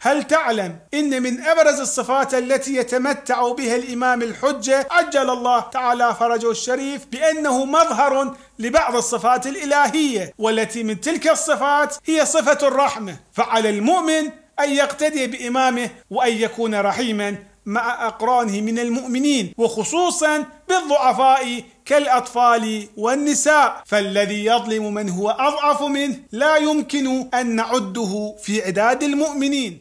هل تعلم ان من ابرز الصفات التي يتمتع بها الامام الحجه عجل الله تعالى فرجه الشريف بانه مظهر لبعض الصفات الالهيه والتي من تلك الصفات هي صفه الرحمه فعلى المؤمن ان يقتدي بامامه وان يكون رحيما مع اقرانه من المؤمنين وخصوصا بالضعفاء كالاطفال والنساء فالذي يظلم من هو اضعف منه لا يمكن ان نعده في عداد المؤمنين